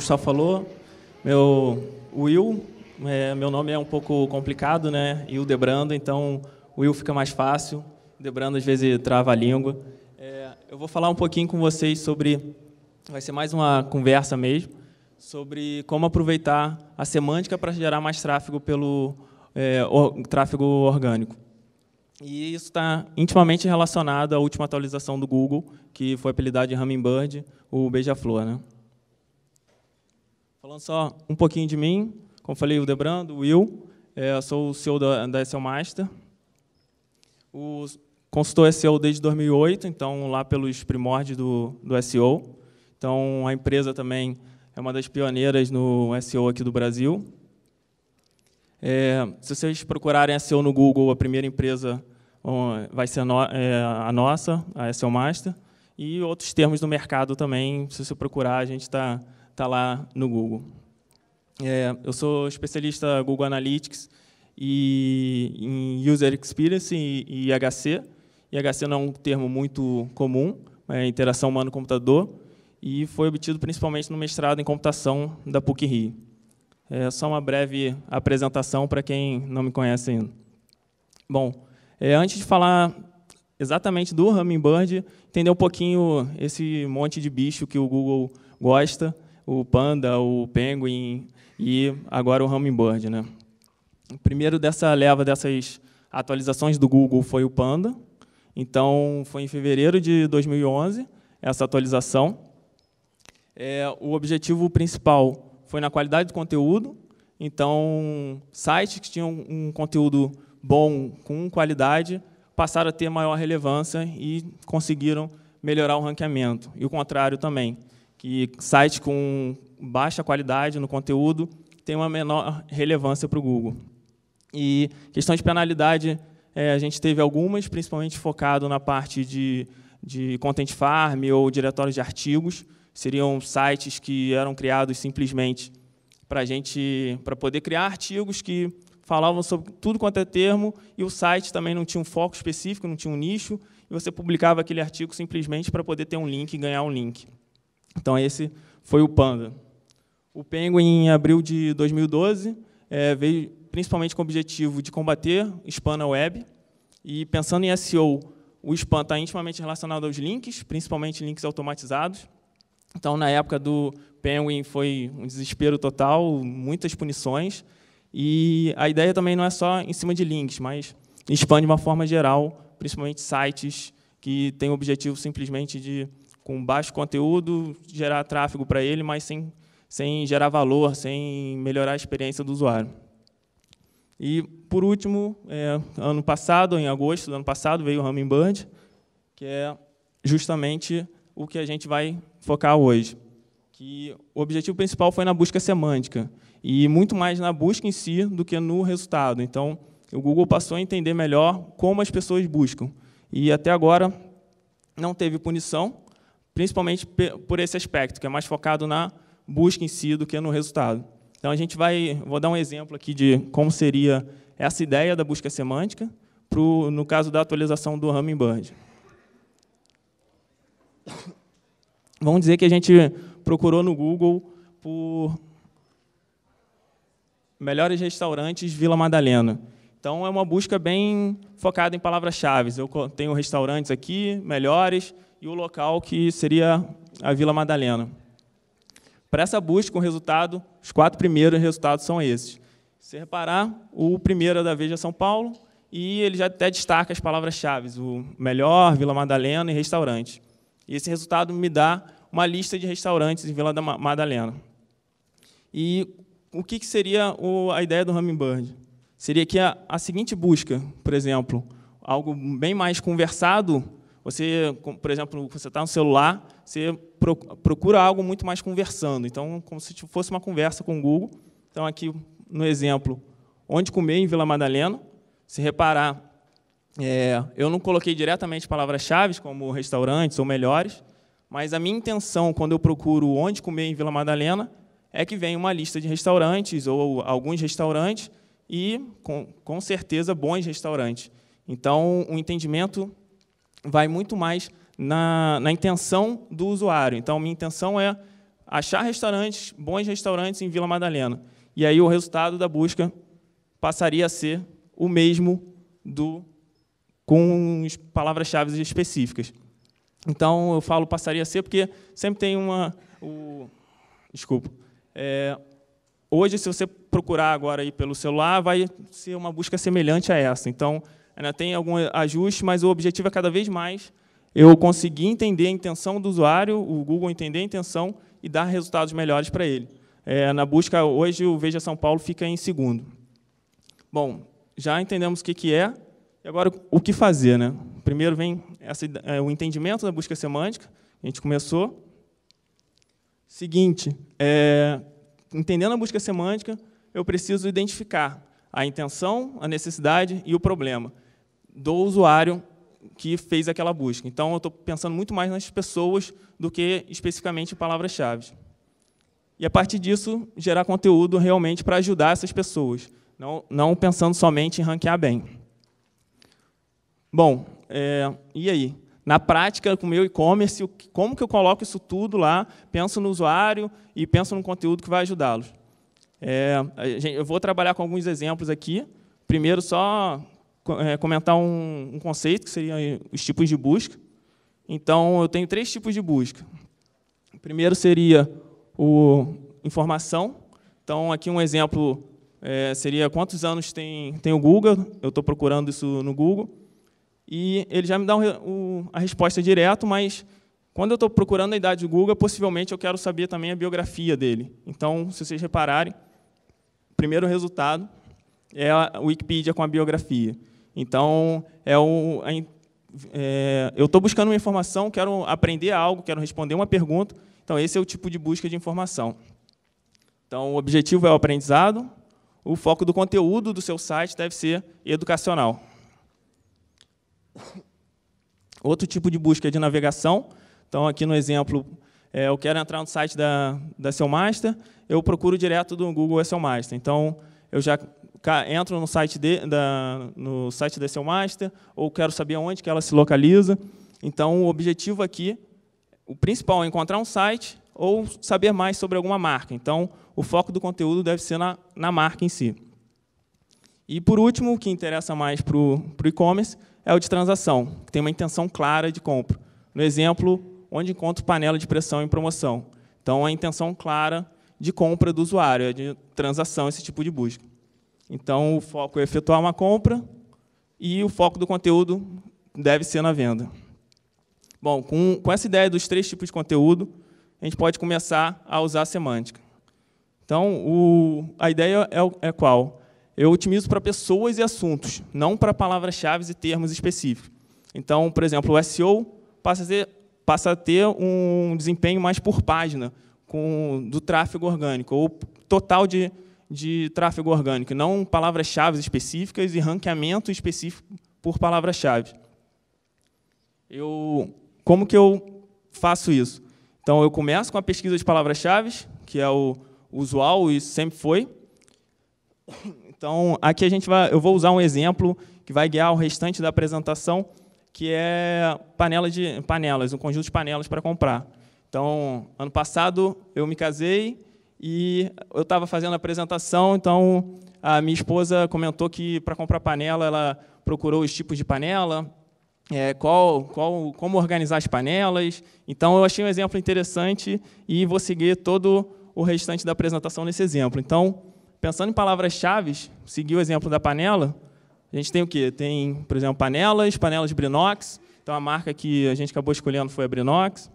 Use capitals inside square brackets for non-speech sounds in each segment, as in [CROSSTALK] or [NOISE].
Gustavo falou. Meu Will, é, meu nome é um pouco complicado, né? Will Debrando, então Will fica mais fácil. Debrando às vezes trava a língua. É, eu vou falar um pouquinho com vocês sobre, vai ser mais uma conversa mesmo, sobre como aproveitar a semântica para gerar mais tráfego pelo é, or, tráfego orgânico. E isso está intimamente relacionado à última atualização do Google, que foi apelidada de Hummingbird, o beija-flor, né? Falando só um pouquinho de mim, como falei, o Debrando, o Will, é, sou o CEO da, da SEO Master. O consultor SEO é desde 2008, então lá pelos primórdios do, do SEO. Então a empresa também é uma das pioneiras no SEO aqui do Brasil. É, se vocês procurarem SEO no Google, a primeira empresa vai ser a é, nossa, a SEO Master, e outros termos do mercado também, se você procurar, a gente está está lá no Google. É, eu sou especialista Google Analytics e em User Experience e, e HC. IHC não é um termo muito comum, é interação humano-computador, e foi obtido principalmente no mestrado em computação da PUC-Rio. É só uma breve apresentação para quem não me conhece ainda. Bom, é, antes de falar exatamente do Hummingbird, entender um pouquinho esse monte de bicho que o Google gosta, o Panda, o Penguin e agora o Hummingbird. Né? O primeiro dessa leva dessas atualizações do Google foi o Panda. Então, foi em fevereiro de 2011 essa atualização. É, o objetivo principal foi na qualidade do conteúdo. Então, sites que tinham um conteúdo bom, com qualidade, passaram a ter maior relevância e conseguiram melhorar o ranqueamento. E o contrário também que sites com baixa qualidade no conteúdo têm uma menor relevância para o Google. E questão de penalidade, é, a gente teve algumas, principalmente focado na parte de, de content farm ou diretórios de artigos. Seriam sites que eram criados simplesmente para gente para poder criar artigos que falavam sobre tudo quanto é termo e o site também não tinha um foco específico, não tinha um nicho, e você publicava aquele artigo simplesmente para poder ter um link e ganhar um link. Então, esse foi o Panda. O Penguin, em abril de 2012, é, veio principalmente com o objetivo de combater spam na web. E pensando em SEO, o spam está intimamente relacionado aos links, principalmente links automatizados. Então, na época do Penguin, foi um desespero total, muitas punições. E a ideia também não é só em cima de links, mas spam de uma forma geral, principalmente sites que têm o objetivo simplesmente de com baixo conteúdo, gerar tráfego para ele, mas sem, sem gerar valor, sem melhorar a experiência do usuário. E, por último, é, ano passado, em agosto do ano passado, veio o Hummingbird, Bird, que é justamente o que a gente vai focar hoje. Que o objetivo principal foi na busca semântica, e muito mais na busca em si do que no resultado. Então, o Google passou a entender melhor como as pessoas buscam. E até agora não teve punição, principalmente por esse aspecto, que é mais focado na busca em si do que no resultado. Então a gente vai, vou dar um exemplo aqui de como seria essa ideia da busca semântica pro, no caso da atualização do Hummingbird. Vamos dizer que a gente procurou no Google por melhores restaurantes Vila Madalena. Então, é uma busca bem focada em palavras-chave. Eu tenho restaurantes aqui, melhores, e o local que seria a Vila Madalena. Para essa busca, o resultado, os quatro primeiros resultados são esses. Se reparar, o primeiro é da Veja São Paulo, e ele já até destaca as palavras-chave, o melhor, Vila Madalena e restaurante. E esse resultado me dá uma lista de restaurantes em Vila da Madalena. E o que, seria a ideia do Hummingbird? seria que a, a seguinte busca, por exemplo, algo bem mais conversado, você, por exemplo, você está no celular, você procura algo muito mais conversando. Então, como se fosse uma conversa com o Google. Então, aqui no exemplo, onde comer em Vila Madalena, se reparar, é, eu não coloquei diretamente palavras-chave como restaurantes ou melhores, mas a minha intenção quando eu procuro onde comer em Vila Madalena é que venha uma lista de restaurantes ou alguns restaurantes e, com, com certeza, bons restaurantes. Então, o entendimento vai muito mais na, na intenção do usuário. Então, minha intenção é achar restaurantes, bons restaurantes em Vila Madalena. E aí o resultado da busca passaria a ser o mesmo do com palavras-chave específicas. Então eu falo passaria a ser porque sempre tem uma o, desculpa. É, hoje se você procurar agora aí pelo celular, vai ser uma busca semelhante a essa. Então, ainda tem algum ajuste, mas o objetivo é cada vez mais eu conseguir entender a intenção do usuário, o Google entender a intenção e dar resultados melhores para ele. É, na busca hoje, o Veja São Paulo fica em segundo. Bom, já entendemos o que, que é, e agora o que fazer. Né? Primeiro vem essa, é, o entendimento da busca semântica, a gente começou. Seguinte, é, entendendo a busca semântica, eu preciso identificar a intenção, a necessidade e o problema do usuário que fez aquela busca. Então, eu estou pensando muito mais nas pessoas do que especificamente em palavras-chave. E, a partir disso, gerar conteúdo realmente para ajudar essas pessoas, não, não pensando somente em ranquear bem. Bom, é, e aí? Na prática, com o meu e-commerce, como que eu coloco isso tudo lá, penso no usuário e penso no conteúdo que vai ajudá-los? É, gente, eu vou trabalhar com alguns exemplos aqui. Primeiro, só é, comentar um, um, conceito, que seriam os tipos de busca. Então, eu tenho três tipos de busca. O primeiro seria o informação. Então, aqui um exemplo é, seria quantos anos tem, tem o Google. Eu estou procurando isso no Google. E ele já me dá um, a resposta direto, mas quando eu estou procurando a idade do Google, possivelmente eu quero saber também a biografia dele. Então, se vocês repararem, primeiro resultado é a Wikipedia com a biografia. Então, é o, é, eu estou buscando uma informação, quero aprender algo, quero responder uma pergunta. Então, esse é o tipo de busca de informação. Então, o objetivo é o aprendizado. O foco do conteúdo do seu site deve ser educacional. Outro tipo de busca é de navegação. Então, aqui no exemplo, é, eu quero entrar no site da, da seu master, eu procuro direto do Google é seu master. Então, eu já entro no site de, da, no site da seu master ou quero saber onde que ela se localiza. Então, o objetivo aqui, o principal é encontrar um site ou saber mais sobre alguma marca. Então, o foco do conteúdo deve ser na, na marca em si. E, por último, o que interessa mais para o e-commerce é o de transação, que tem uma intenção clara de compra. No exemplo, onde encontro panela de pressão em promoção. Então, a intenção clara de compra do usuário, é de transação, esse tipo de busca. Então, o foco é efetuar uma compra e o foco do conteúdo deve ser na venda. Bom, com, com essa ideia dos três tipos de conteúdo, a gente pode começar a usar a semântica. Então, o, a ideia é, é qual? Eu otimizo para pessoas e assuntos, não para palavras-chave e termos específicos. Então, por exemplo, o SEO passa a ser passa a ter um desempenho mais por página com, do tráfego orgânico, ou total de, de tráfego orgânico, não palavras-chave específicas e ranqueamento específico por palavras-chave. Eu, como que eu faço isso? Então, eu começo com a pesquisa de palavras-chave, que é o usual e sempre foi. Então, aqui a gente vai, eu vou usar um exemplo que vai guiar o restante da apresentação, que é panela de panelas, um conjunto de panelas para comprar. Então, ano passado eu me casei e eu estava fazendo a apresentação, então a minha esposa comentou que para comprar panela ela procurou os tipos de panela, é, qual, qual, como organizar as panelas. Então eu achei um exemplo interessante e vou seguir todo o restante da apresentação nesse exemplo. Então, pensando em palavras-chave, seguir o exemplo da panela, a gente tem o quê? Tem, por exemplo, panelas, panelas Brinox. Então, a marca que a gente acabou escolhendo foi a Brinox.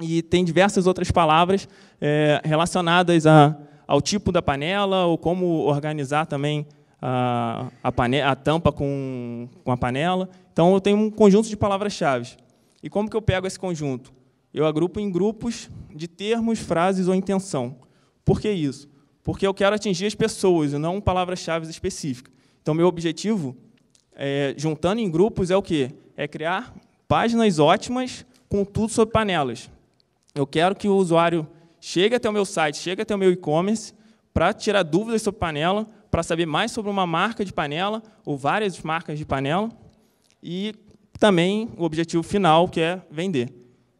E tem diversas outras palavras é, relacionadas a, ao tipo da panela ou como organizar também a, a, panela, a tampa com, com a panela. Então, eu tenho um conjunto de palavras-chave. E como que eu pego esse conjunto? Eu agrupo em grupos de termos, frases ou intenção. Por que isso? Porque eu quero atingir as pessoas e não palavras-chave específicas. Então, meu objetivo, é, juntando em grupos, é o quê? É criar páginas ótimas com tudo sobre panelas. Eu quero que o usuário chegue até o meu site, chegue até o meu e-commerce, para tirar dúvidas sobre panela, para saber mais sobre uma marca de panela, ou várias marcas de panela, e também o objetivo final, que é vender.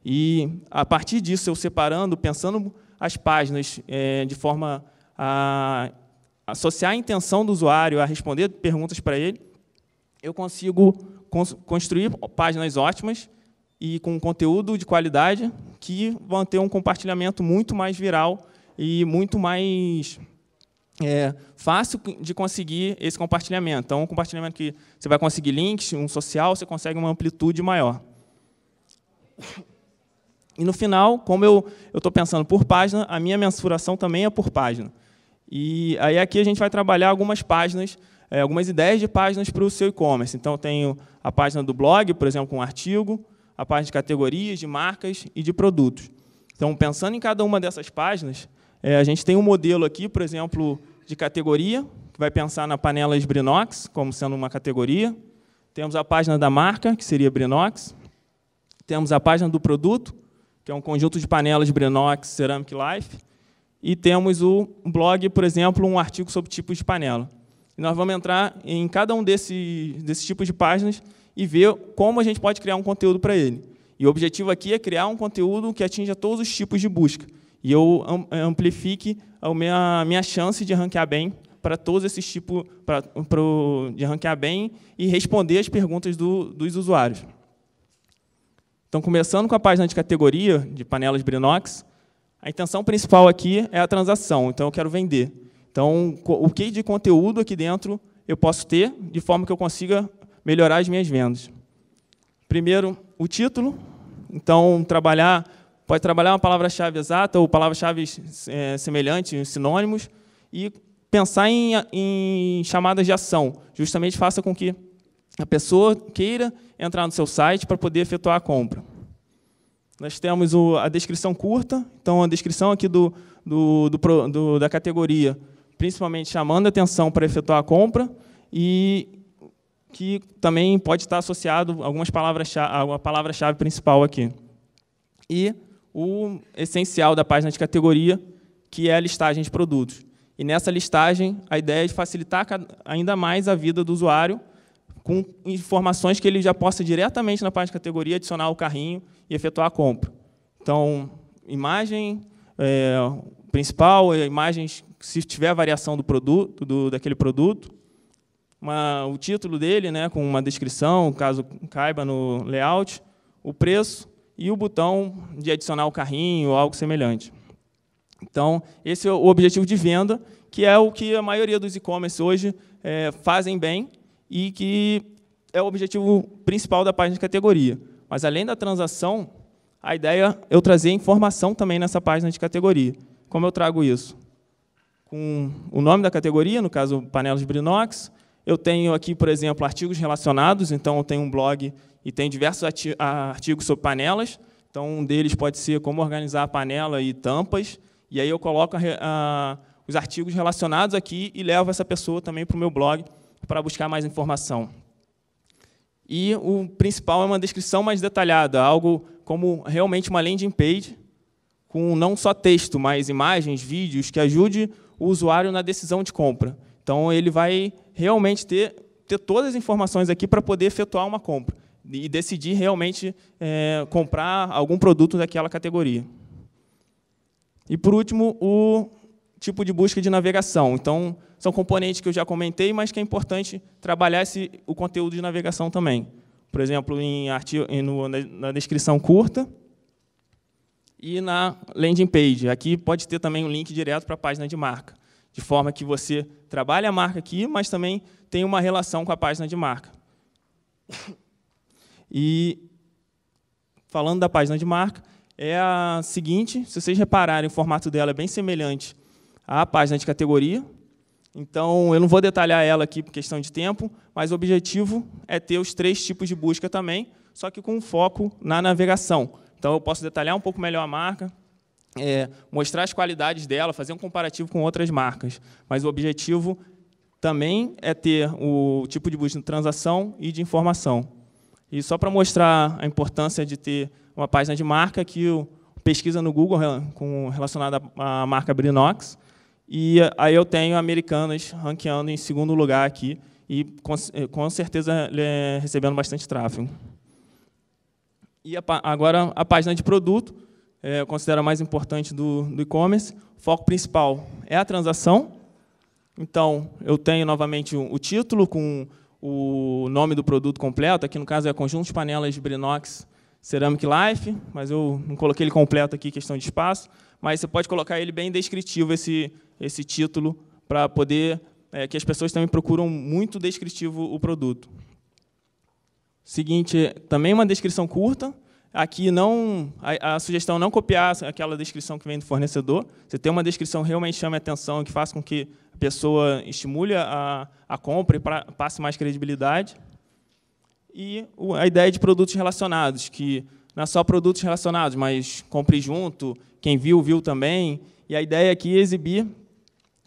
E, a partir disso, eu separando, pensando as páginas é, de forma a associar a intenção do usuário a responder perguntas para ele, eu consigo cons construir páginas ótimas e com conteúdo de qualidade que vão ter um compartilhamento muito mais viral e muito mais é, fácil de conseguir esse compartilhamento. Então, um compartilhamento que você vai conseguir links, um social, você consegue uma amplitude maior. E no final, como eu estou pensando por página, a minha mensuração também é por página. E aí aqui a gente vai trabalhar algumas páginas, é, algumas ideias de páginas para o seu e-commerce. Então eu tenho a página do blog, por exemplo, com um artigo, a página de categorias, de marcas e de produtos. Então, pensando em cada uma dessas páginas, é, a gente tem um modelo aqui, por exemplo, de categoria, que vai pensar na panela de Brinox como sendo uma categoria. Temos a página da marca, que seria Brinox. Temos a página do produto, que é um conjunto de panelas Brinox Ceramic Life e temos o blog, por exemplo, um artigo sobre tipos de panela. E nós vamos entrar em cada um desses, desses tipos de páginas e ver como a gente pode criar um conteúdo para ele. E o objetivo aqui é criar um conteúdo que atinja todos os tipos de busca e eu amplifique a minha, minha chance de ranquear bem para todos esses tipos para, para, de ranquear bem e responder as perguntas do, dos usuários. Então, começando com a página de categoria de panelas Brinox, a intenção principal aqui é a transação, então eu quero vender. Então, o que de conteúdo aqui dentro eu posso ter de forma que eu consiga melhorar as minhas vendas? Primeiro, o título. Então, trabalhar pode trabalhar uma palavra-chave exata ou palavra chave é, semelhantes, sinônimos, e pensar em, em chamadas de ação. Justamente faça com que a pessoa queira entrar no seu site para poder efetuar a compra. Nós temos o, a descrição curta, então a descrição aqui do, do, do, do da categoria, principalmente chamando atenção para efetuar a compra e que também pode estar associado a algumas palavras-chave, a palavra-chave principal aqui. E o essencial da página de categoria, que é a listagem de produtos. E nessa listagem, a ideia é facilitar ainda mais a vida do usuário com informações que ele já possa diretamente na parte de categoria adicionar ao carrinho e efetuar a compra. Então, imagem é, principal, é, imagens se tiver variação do produto, do, daquele produto, uma, o título dele, né, com uma descrição, caso caiba no layout, o preço e o botão de adicionar o carrinho ou algo semelhante. Então, esse é o objetivo de venda, que é o que a maioria dos e-commerce hoje é, fazem bem, e que é o objetivo principal da página de categoria. Mas, além da transação, a ideia é eu trazer informação também nessa página de categoria. Como eu trago isso? Com o nome da categoria, no caso, panelas de Brinox. Eu tenho aqui, por exemplo, artigos relacionados. Então, eu tenho um blog e tem diversos artigos sobre panelas. Então, um deles pode ser como organizar a panela e tampas. E aí eu coloco a, a, os artigos relacionados aqui e levo essa pessoa também para o meu blog para buscar mais informação. E o principal é uma descrição mais detalhada, algo como realmente uma landing page, com não só texto, mas imagens, vídeos, que ajude o usuário na decisão de compra. Então, ele vai realmente ter, ter todas as informações aqui para poder efetuar uma compra e decidir realmente é, comprar algum produto daquela categoria. E, por último, o tipo de busca de navegação. Então, são componentes que eu já comentei, mas que é importante trabalhar esse, o conteúdo de navegação também. Por exemplo, em artigo, no, na descrição curta e na landing page. Aqui pode ter também um link direto para a página de marca, de forma que você trabalha a marca aqui, mas também tem uma relação com a página de marca. E, falando da página de marca, é a seguinte, se vocês repararem, o formato dela é bem semelhante a página de categoria. Então, eu não vou detalhar ela aqui por questão de tempo, mas o objetivo é ter os três tipos de busca também, só que com foco na navegação. Então, eu posso detalhar um pouco melhor a marca, é, mostrar as qualidades dela, fazer um comparativo com outras marcas. Mas o objetivo também é ter o tipo de busca de transação e de informação. E só para mostrar a importância de ter uma página de marca, que pesquisa no Google com, relacionada à marca Brinox, e eh, aí eu tenho Americanas ranqueando em segundo lugar aqui e com, eh, certeza recebendo bastante tráfego. E agora a página de produto, eh, eu considero a mais importante do, do e-commerce. O foco principal é a transação. Então, eu tenho novamente o título com o nome do produto completo. Aqui, no caso, é Conjunto de Panelas Brinox Ceramic Life, mas eu não coloquei ele completo aqui, questão de espaço mas você pode colocar ele bem descritivo, esse, esse título, para poder é, que as pessoas também procuram muito descritivo o produto. Seguinte, também uma descrição curta. Aqui não a, a sugestão é não copiar aquela descrição que vem do fornecedor. Você tem uma descrição que realmente chame a atenção, que faça com que a pessoa estimule a, a compra e pra, passe mais credibilidade. E a ideia de produtos relacionados, que não é só produtos relacionados, mas compre junto, quem viu, viu também. E a ideia aqui é exibir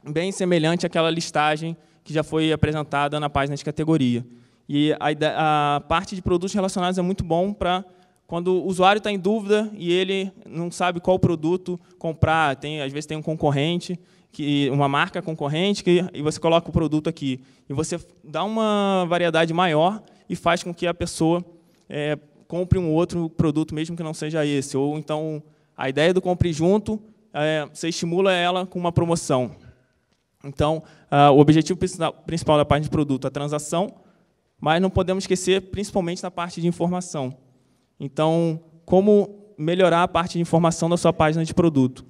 bem semelhante àquela listagem que já foi apresentada na página de categoria. E a, ideia, a parte de produtos relacionados é muito bom para quando o usuário está em dúvida e ele não sabe qual produto comprar, tem, às vezes tem um concorrente, que uma marca concorrente, que, e você coloca o produto aqui. E você dá uma variedade maior e faz com que a pessoa é, compre um outro produto mesmo que não seja esse. Ou então, a ideia do compre junto, é, você estimula ela com uma promoção. Então, ah, o objetivo principal da parte de produto é a transação, mas não podemos esquecer principalmente da parte de informação. Então, como melhorar a parte de informação da sua página de produto?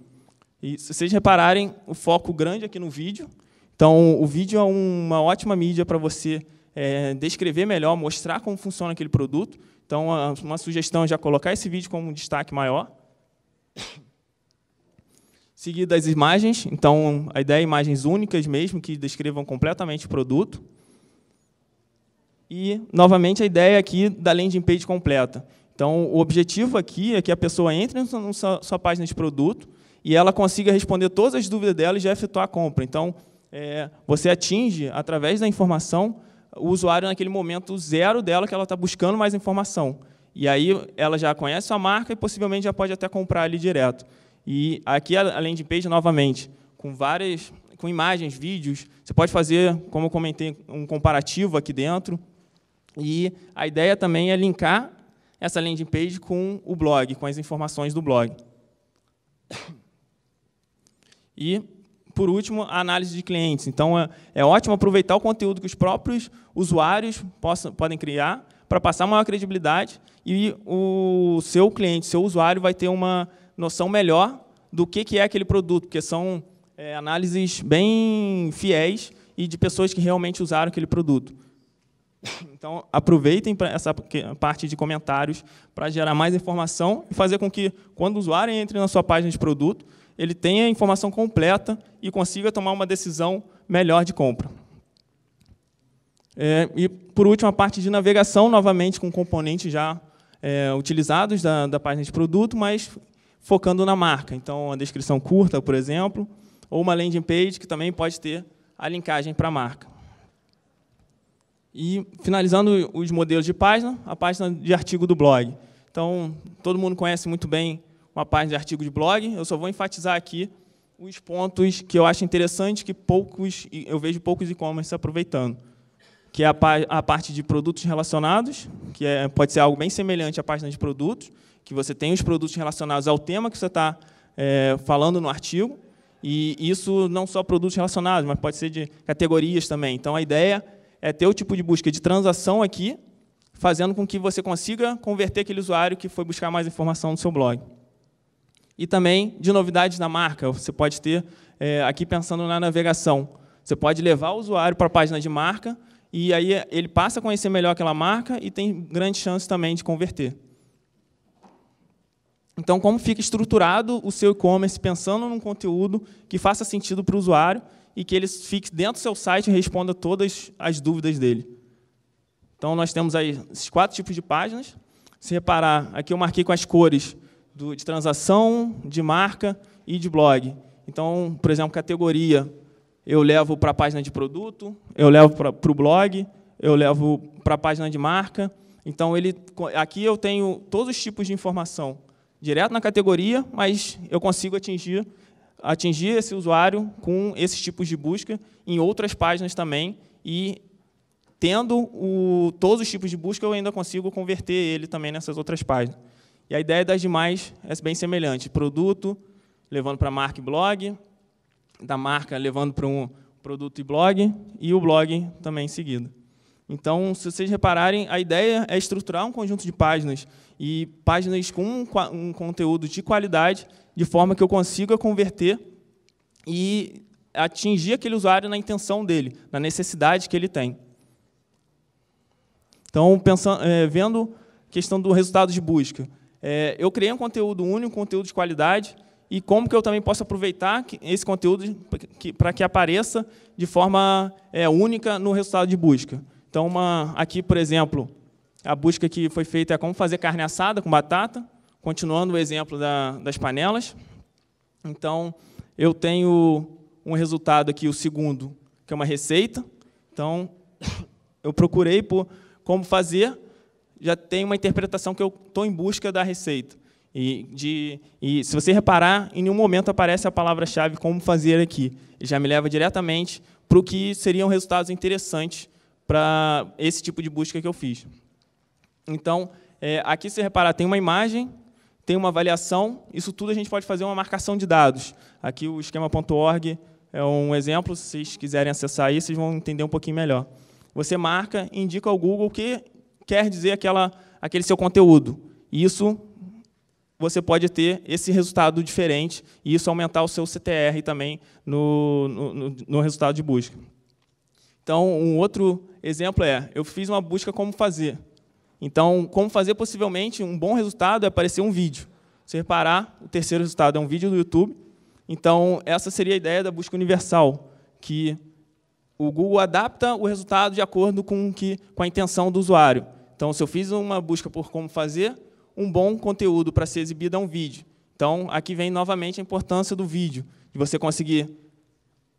E se vocês repararem, o foco grande aqui no vídeo. Então, o vídeo é uma ótima mídia para você é, descrever melhor, mostrar como funciona aquele produto. Então, uma sugestão é já colocar esse vídeo como um destaque maior. Seguir das imagens. Então, a ideia é imagens únicas mesmo, que descrevam completamente o produto. E, novamente, a ideia aqui da landing page completa. Então, o objetivo aqui é que a pessoa entre na sua, página de produto e ela consiga responder todas as dúvidas dela e já efetuar a compra. Então, é, você atinge, através da informação, o usuário naquele momento zero dela, que ela está buscando mais informação. E aí ela já conhece a marca e possivelmente já pode até comprar ali direto. E aqui a landing page, novamente, com várias com imagens, vídeos, você pode fazer, como eu comentei, um comparativo aqui dentro. E a ideia também é linkar essa landing page com o blog, com as informações do blog. [COUGHS] E por último, a análise de clientes. Então, é, é ótimo aproveitar o conteúdo que os próprios usuários possam, podem criar para passar maior credibilidade e o seu cliente, seu usuário, vai ter uma noção melhor do que, que é aquele produto, porque são é, análises bem fiéis e de pessoas que realmente usaram aquele produto. Então, aproveitem essa parte de comentários para gerar mais informação e fazer com que, quando o usuário entre na sua página de produto, ele tenha a informação completa e consiga tomar uma decisão melhor de compra. É, e, por último, a parte de navegação, novamente com componentes já é, utilizados da, da página de produto, mas focando na marca. Então, a descrição curta, por exemplo, ou uma landing page que também pode ter a linkagem para a marca. E, finalizando os modelos de página, a página de artigo do blog. Então, todo mundo conhece muito bem uma página de artigo de blog. Eu só vou enfatizar aqui os pontos que eu acho interessante que poucos eu vejo poucos e-commerce aproveitando, que é a, a, parte de produtos relacionados, que é, pode ser algo bem semelhante à página de produtos, que você tem os produtos relacionados ao tema que você está é, falando no artigo, e isso não só produtos relacionados, mas pode ser de categorias também. Então, a ideia é ter o tipo de busca de transação aqui, fazendo com que você consiga converter aquele usuário que foi buscar mais informação no seu blog e também de novidades na marca. Você pode ter, é, aqui pensando na navegação, você pode levar o usuário para a página de marca e aí é, ele passa a conhecer melhor aquela marca e tem grande chance também de converter. Então, como fica estruturado o seu e-commerce pensando num conteúdo que faça sentido para o usuário e que ele fique dentro do seu site e responda todas as dúvidas dele. Então, nós temos aí esses quatro tipos de páginas. Se reparar, aqui eu marquei com as cores do, de transação, de marca e de blog. Então, por exemplo, categoria, eu levo para a página de produto, eu levo para o blog, eu levo para a página de marca. Então, ele, aqui eu tenho todos os tipos de informação direto na categoria, mas eu consigo atingir, atingir esse usuário com esses tipos de busca em outras páginas também e tendo o, todos os tipos de busca, eu ainda consigo converter ele também nessas outras páginas. E a ideia das demais é bem semelhante: produto levando para marca e blog, da marca levando para um produto e blog, e o blog também em seguida. Então, se vocês repararem, a ideia é estruturar um conjunto de páginas e páginas com um, conteúdo de qualidade, de forma que eu consiga converter e atingir aquele usuário na intenção dele, na necessidade que ele tem. Então, pensando, é, eh, vendo a questão do resultado de busca. É, eu criei um conteúdo único, um conteúdo de qualidade, e como que eu também posso aproveitar esse conteúdo para que apareça de forma é, única no resultado de busca. Então, uma, aqui, por exemplo, a busca que foi feita é como fazer carne assada com batata, continuando o exemplo da, das panelas. Então, eu tenho um resultado aqui, o segundo, que é uma receita. Então, [COUGHS] eu procurei por como fazer já tem uma interpretação que eu estou em busca da receita. E, de, e, se você reparar, em nenhum momento aparece a palavra-chave como fazer aqui. já me leva diretamente para o que seriam resultados interessantes para esse tipo de busca que eu fiz. Então, é, aqui se reparar, tem uma imagem, tem uma avaliação, isso tudo a gente pode fazer uma marcação de dados. Aqui o esquema.org é um exemplo, se vocês quiserem acessar aí, vocês vão entender um pouquinho melhor. Você marca, indica ao Google que quer dizer aquela, aquele seu conteúdo. E isso você pode ter esse resultado diferente e isso aumentar o seu CTR também no, no, no resultado de busca. Então, um outro exemplo é, eu fiz uma busca como fazer. Então, como fazer possivelmente um bom resultado é aparecer um vídeo. Se reparar, o terceiro resultado é um vídeo do YouTube. Então, essa seria a ideia da busca universal, que o Google adapta o resultado de acordo com, que, com a intenção do usuário. Então, se eu fiz uma busca por como fazer um bom conteúdo para ser exibido é um vídeo. Então, aqui vem novamente a importância do vídeo, de você conseguir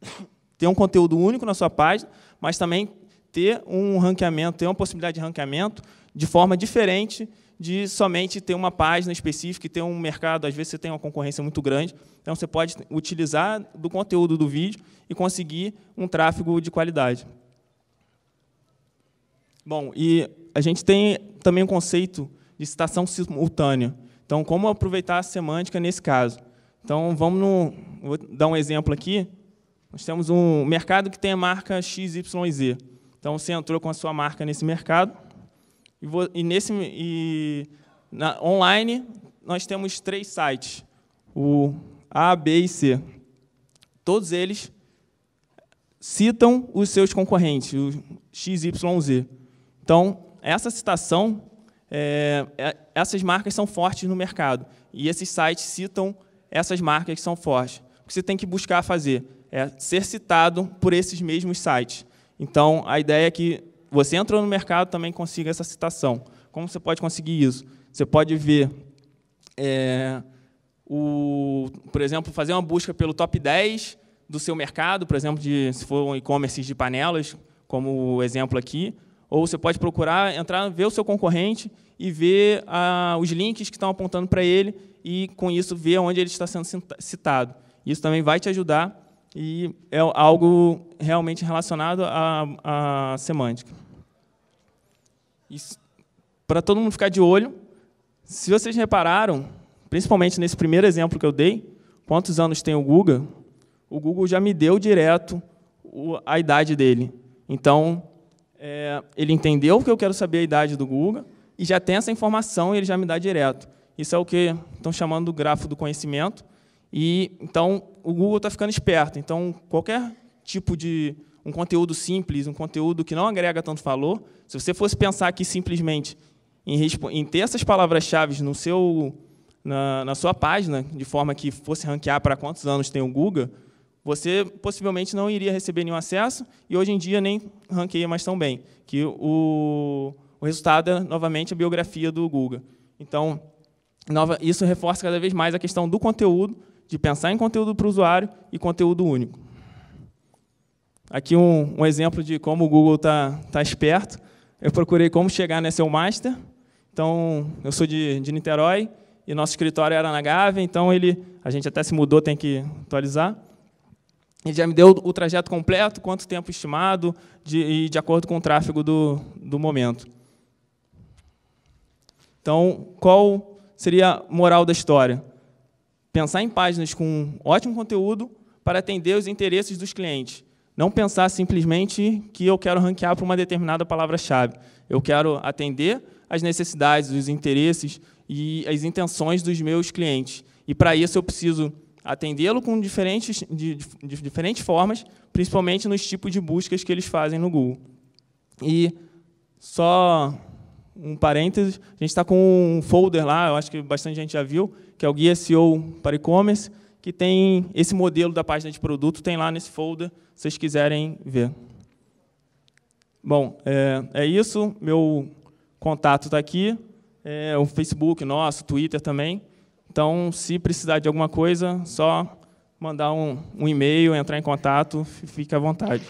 [COUGHS] ter um conteúdo único na sua página, mas também ter um ranqueamento, ter uma possibilidade de ranqueamento de forma diferente de somente ter uma página específica e ter um mercado. Às vezes você tem uma concorrência muito grande, então você pode utilizar do conteúdo do vídeo e conseguir um tráfego de qualidade. Bom, e a gente tem também o um conceito de citação simultânea. Então, como aproveitar a semântica nesse caso? Então, vamos no, vou dar um exemplo aqui. Nós temos um mercado que tem a marca XYZ. Então, você entrou com a sua marca nesse mercado e, vou, e nesse e na, online nós temos três sites, o A, B e C. Todos eles citam os seus concorrentes, o XYZ. Então, essa citação, é, é, essas marcas são fortes no mercado. E esses sites citam essas marcas que são fortes. O que você tem que buscar fazer é ser citado por esses mesmos sites. Então, a ideia é que você entrou no mercado também consiga essa citação. Como você pode conseguir isso? Você pode ver, é, o, por exemplo, fazer uma busca pelo top 10 do seu mercado, por exemplo, de, se for um e-commerce de panelas, como o exemplo aqui, ou você pode procurar, entrar, ver o seu concorrente e ver ah, os links que estão apontando para ele e, com isso, ver onde ele está sendo citado. Isso também vai te ajudar e é algo realmente relacionado à, à semântica. Para todo mundo ficar de olho, se vocês repararam, principalmente nesse primeiro exemplo que eu dei, quantos anos tem o Google, o Google já me deu direto a idade dele. Então, é, ele entendeu que eu quero saber a idade do Guga e já tem essa informação e ele já me dá direto. Isso é o que estão chamando do grafo do conhecimento. E então o Google está ficando esperto. Então qualquer tipo de um conteúdo simples, um conteúdo que não agrega tanto valor, se você fosse pensar aqui simplesmente em, em ter essas palavras-chave no seu na, na, sua página, de forma que fosse ranquear para quantos anos tem o Google você possivelmente não iria receber nenhum acesso e hoje em dia nem ranqueia mais tão bem, que o, o resultado é novamente a biografia do Guga. Então, nova, isso reforça cada vez mais a questão do conteúdo, de pensar em conteúdo para o usuário e conteúdo único. Aqui um, um exemplo de como o Google está tá esperto. Eu procurei como chegar nesse master. Então, eu sou de, de Niterói e nosso escritório era na Gávea, então ele, a gente até se mudou, tem que atualizar. Ele já me deu o trajeto completo, quanto tempo estimado, de, e de acordo com o tráfego do, do momento. Então, qual seria a moral da história? Pensar em páginas com ótimo conteúdo para atender os interesses dos clientes. Não pensar simplesmente que eu quero ranquear para uma determinada palavra-chave. Eu quero atender as necessidades, os interesses e as intenções dos meus clientes. E para isso eu preciso atendê-lo com diferentes, de, de, diferentes formas, principalmente nos tipos de buscas que eles fazem no Google. E só um parênteses, a gente está com um folder lá, eu acho que bastante gente já viu, que é o Guia SEO para e-commerce, que tem esse modelo da página de produto, tem lá nesse folder, se vocês quiserem ver. Bom, é, é isso, meu contato está aqui, é, o Facebook nosso, Twitter também, então, se precisar de alguma coisa, só mandar um, um e-mail, entrar em contato, fique à vontade.